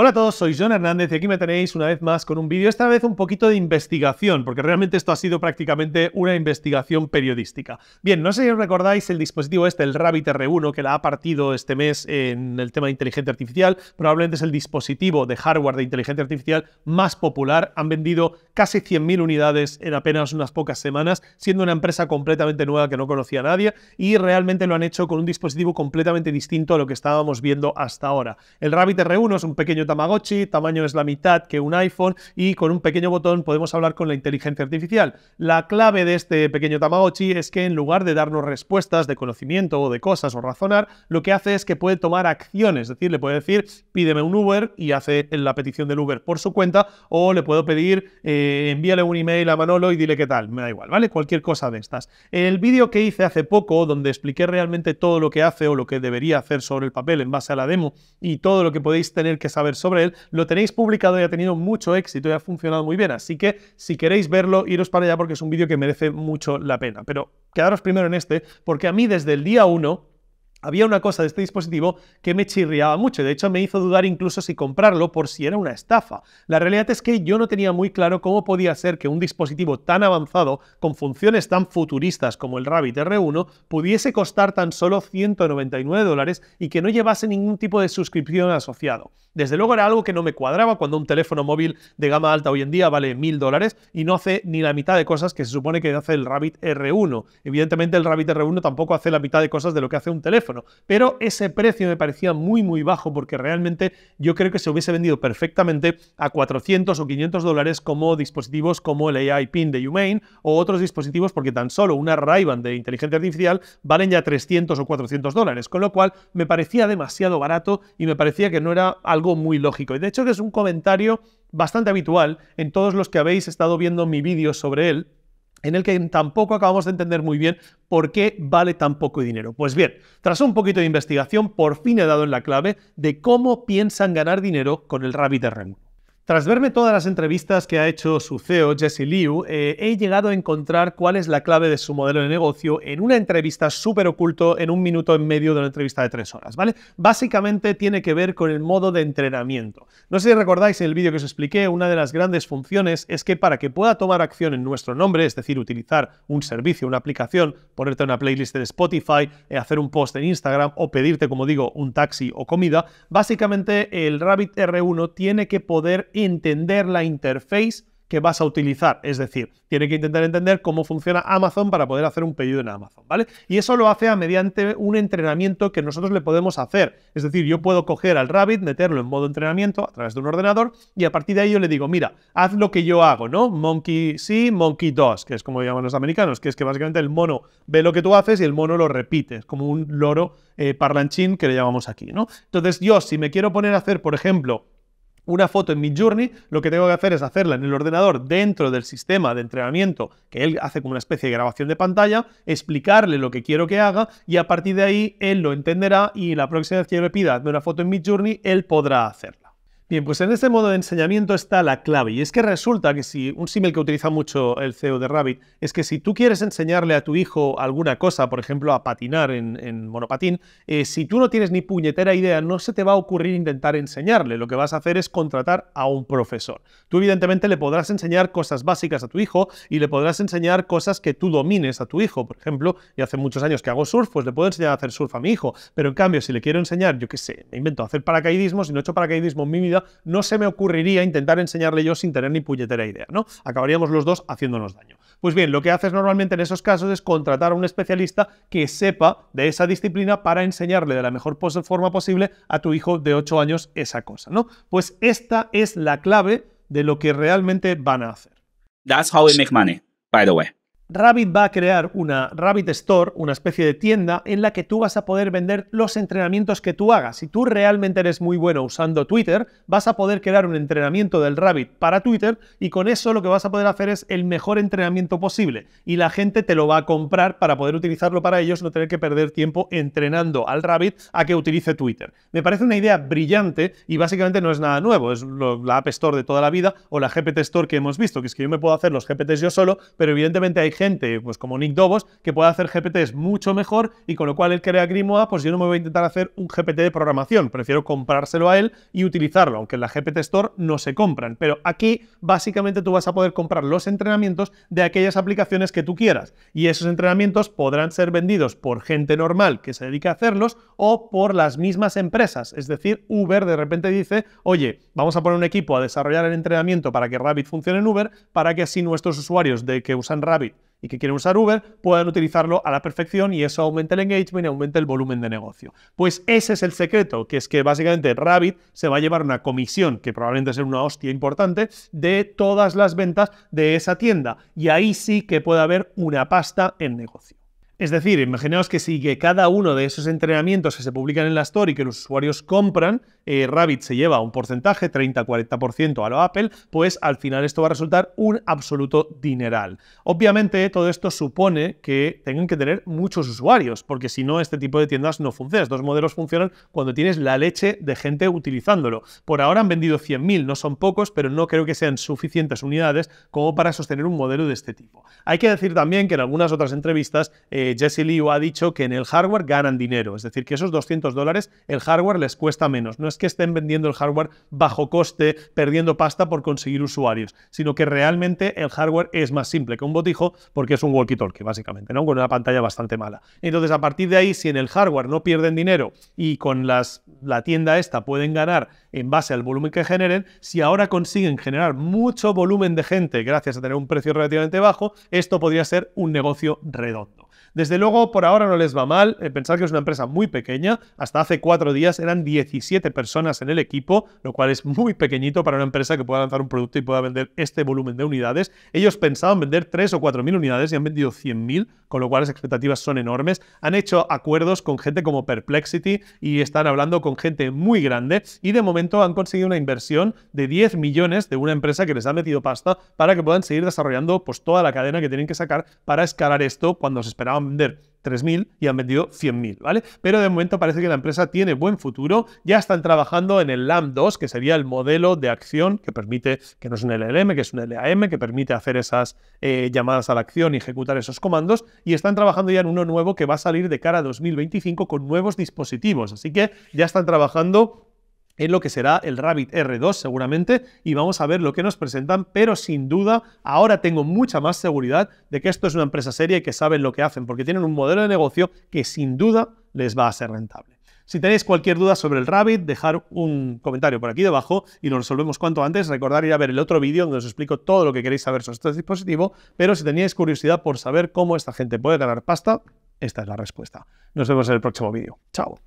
Hola a todos, soy John Hernández y aquí me tenéis una vez más con un vídeo, esta vez un poquito de investigación, porque realmente esto ha sido prácticamente una investigación periodística. Bien, no sé si os recordáis el dispositivo este, el Rabbit R1, que la ha partido este mes en el tema de inteligencia artificial, probablemente es el dispositivo de hardware de inteligencia artificial más popular, han vendido casi 100.000 unidades en apenas unas pocas semanas, siendo una empresa completamente nueva que no conocía a nadie, y realmente lo han hecho con un dispositivo completamente distinto a lo que estábamos viendo hasta ahora. El Rabbit R1 es un pequeño Tamagotchi, tamaño es la mitad que un iPhone y con un pequeño botón podemos hablar con la inteligencia artificial. La clave de este pequeño Tamagotchi es que en lugar de darnos respuestas de conocimiento o de cosas o razonar, lo que hace es que puede tomar acciones, es decir, le puede decir pídeme un Uber y hace la petición del Uber por su cuenta o le puedo pedir eh, envíale un email a Manolo y dile qué tal, me da igual, ¿vale? Cualquier cosa de estas. El vídeo que hice hace poco donde expliqué realmente todo lo que hace o lo que debería hacer sobre el papel en base a la demo y todo lo que podéis tener que saber sobre él. Lo tenéis publicado y ha tenido mucho éxito y ha funcionado muy bien. Así que si queréis verlo, iros para allá porque es un vídeo que merece mucho la pena. Pero quedaros primero en este, porque a mí desde el día 1 había una cosa de este dispositivo que me chirriaba mucho. De hecho, me hizo dudar incluso si comprarlo por si era una estafa. La realidad es que yo no tenía muy claro cómo podía ser que un dispositivo tan avanzado, con funciones tan futuristas como el Rabbit R1, pudiese costar tan solo 199 dólares y que no llevase ningún tipo de suscripción asociado. Desde luego era algo que no me cuadraba cuando un teléfono móvil de gama alta hoy en día vale 1000 dólares y no hace ni la mitad de cosas que se supone que hace el Rabbit R1. Evidentemente el Rabbit R1 tampoco hace la mitad de cosas de lo que hace un teléfono pero ese precio me parecía muy, muy bajo porque realmente yo creo que se hubiese vendido perfectamente a 400 o 500 dólares como dispositivos como el AI PIN de Humane o otros dispositivos porque tan solo una ray de inteligencia artificial valen ya 300 o 400 dólares. Con lo cual me parecía demasiado barato y me parecía que no era algo muy lógico. Y de hecho que es un comentario bastante habitual en todos los que habéis estado viendo mi vídeo sobre él en el que tampoco acabamos de entender muy bien por qué vale tan poco dinero. Pues bien, tras un poquito de investigación, por fin he dado en la clave de cómo piensan ganar dinero con el Rabbit tras verme todas las entrevistas que ha hecho su CEO, Jesse Liu, eh, he llegado a encontrar cuál es la clave de su modelo de negocio en una entrevista súper oculto en un minuto en medio de una entrevista de tres horas, ¿vale? Básicamente tiene que ver con el modo de entrenamiento. No sé si recordáis en el vídeo que os expliqué, una de las grandes funciones es que para que pueda tomar acción en nuestro nombre, es decir, utilizar un servicio, una aplicación, ponerte una playlist de Spotify, eh, hacer un post en Instagram o pedirte, como digo, un taxi o comida, básicamente el Rabbit R1 tiene que poder entender la interface que vas a utilizar. Es decir, tiene que intentar entender cómo funciona Amazon para poder hacer un pedido en Amazon, ¿vale? Y eso lo hace a mediante un entrenamiento que nosotros le podemos hacer. Es decir, yo puedo coger al Rabbit, meterlo en modo entrenamiento a través de un ordenador y a partir de ahí yo le digo, mira, haz lo que yo hago, ¿no? Monkey sí, monkey dos, que es como llaman los americanos, que es que básicamente el mono ve lo que tú haces y el mono lo repite. Es como un loro eh, parlanchín que le llamamos aquí, ¿no? Entonces yo, si me quiero poner a hacer, por ejemplo, una foto en Midjourney journey, lo que tengo que hacer es hacerla en el ordenador dentro del sistema de entrenamiento que él hace como una especie de grabación de pantalla, explicarle lo que quiero que haga y a partir de ahí él lo entenderá y la próxima vez que yo le pida una foto en Midjourney journey, él podrá hacerla. Bien, pues en este modo de enseñamiento está la clave. Y es que resulta que si un símil que utiliza mucho el CEO de Rabbit es que si tú quieres enseñarle a tu hijo alguna cosa, por ejemplo, a patinar en, monopatín, eh, si tú no tienes ni puñetera idea, no se te va a ocurrir intentar enseñarle. Lo que vas a hacer es contratar a un profesor. Tú, evidentemente, le podrás enseñar cosas básicas a tu hijo y le podrás enseñar cosas que tú domines a tu hijo. Por ejemplo, y hace muchos años que hago surf, pues le puedo enseñar a hacer surf a mi hijo. Pero en cambio, si le quiero enseñar, yo qué sé, me invento hacer paracaidismo, si no he hecho paracaidismo en mi vida, no se me ocurriría intentar enseñarle yo sin tener ni puñetera idea, ¿no? Acabaríamos los dos haciéndonos daño. Pues bien, lo que haces normalmente en esos casos es contratar a un especialista que sepa de esa disciplina para enseñarle de la mejor forma posible a tu hijo de 8 años esa cosa, ¿no? Pues esta es la clave de lo que realmente van a hacer. That's how we make money, by the way. Rabbit va a crear una Rabbit Store, una especie de tienda en la que tú vas a poder vender los entrenamientos que tú hagas. Si tú realmente eres muy bueno usando Twitter, vas a poder crear un entrenamiento del Rabbit para Twitter y con eso lo que vas a poder hacer es el mejor entrenamiento posible. Y la gente te lo va a comprar para poder utilizarlo para ellos, no tener que perder tiempo entrenando al Rabbit a que utilice Twitter. Me parece una idea brillante y básicamente no es nada nuevo. Es la App Store de toda la vida o la GPT Store que hemos visto, que es que yo me puedo hacer los GPTs yo solo, pero evidentemente hay gente, pues como Nick Dobos, que pueda hacer GPT es mucho mejor y con lo cual él crea Grimoa, pues yo no me voy a intentar hacer un GPT de programación, prefiero comprárselo a él y utilizarlo, aunque en la GPT Store no se compran. Pero aquí básicamente tú vas a poder comprar los entrenamientos de aquellas aplicaciones que tú quieras y esos entrenamientos podrán ser vendidos por gente normal que se dedica a hacerlos o por las mismas empresas. Es decir, Uber de repente dice, oye, vamos a poner un equipo a desarrollar el entrenamiento para que Rabbit funcione en Uber, para que así nuestros usuarios de que usan Rabbit y que quieren usar Uber puedan utilizarlo a la perfección y eso aumenta el engagement y aumenta el volumen de negocio. Pues ese es el secreto, que es que básicamente Rabbit se va a llevar una comisión, que probablemente sea una hostia importante, de todas las ventas de esa tienda. Y ahí sí que puede haber una pasta en negocio. Es decir, imaginaos que si cada uno de esos entrenamientos que se publican en la Store y que los usuarios compran, eh, Rabbit se lleva un porcentaje, 30-40% a lo Apple, pues al final esto va a resultar un absoluto dineral. Obviamente, todo esto supone que tengan que tener muchos usuarios, porque si no, este tipo de tiendas no funciona. Estos modelos funcionan cuando tienes la leche de gente utilizándolo. Por ahora han vendido 100.000, no son pocos, pero no creo que sean suficientes unidades como para sostener un modelo de este tipo. Hay que decir también que en algunas otras entrevistas, eh, eh, Jesse Liu ha dicho que en el hardware ganan dinero, es decir, que esos 200 dólares el hardware les cuesta menos. No es que estén vendiendo el hardware bajo coste, perdiendo pasta por conseguir usuarios, sino que realmente el hardware es más simple que un botijo porque es un walkie-talkie, básicamente, ¿no? con una pantalla bastante mala. Entonces, a partir de ahí, si en el hardware no pierden dinero y con las, la tienda esta pueden ganar en base al volumen que generen, si ahora consiguen generar mucho volumen de gente gracias a tener un precio relativamente bajo, esto podría ser un negocio redondo. Desde luego, por ahora no les va mal. Eh, pensar que es una empresa muy pequeña. Hasta hace cuatro días eran 17 personas en el equipo, lo cual es muy pequeñito para una empresa que pueda lanzar un producto y pueda vender este volumen de unidades. Ellos pensaban vender 3 o 4 mil unidades y han vendido 100 mil, con lo cual las expectativas son enormes. Han hecho acuerdos con gente como Perplexity y están hablando con gente muy grande y de momento han conseguido una inversión de 10 millones de una empresa que les ha metido pasta para que puedan seguir desarrollando pues, toda la cadena que tienen que sacar para escalar esto cuando se esperaban vender 3.000 y han vendido 100.000, ¿vale? Pero de momento parece que la empresa tiene buen futuro. Ya están trabajando en el LAM2, que sería el modelo de acción que permite, que no es un LLM, que es un LAM, que permite hacer esas eh, llamadas a la acción y ejecutar esos comandos. Y están trabajando ya en uno nuevo que va a salir de cara a 2025 con nuevos dispositivos. Así que ya están trabajando en lo que será el Rabbit R2 seguramente y vamos a ver lo que nos presentan, pero sin duda ahora tengo mucha más seguridad de que esto es una empresa seria y que saben lo que hacen, porque tienen un modelo de negocio que sin duda les va a ser rentable. Si tenéis cualquier duda sobre el Rabbit, dejar un comentario por aquí debajo y lo resolvemos cuanto antes. Recordar ir a ver el otro vídeo donde os explico todo lo que queréis saber sobre este dispositivo, pero si tenéis curiosidad por saber cómo esta gente puede ganar pasta, esta es la respuesta. Nos vemos en el próximo vídeo. Chao.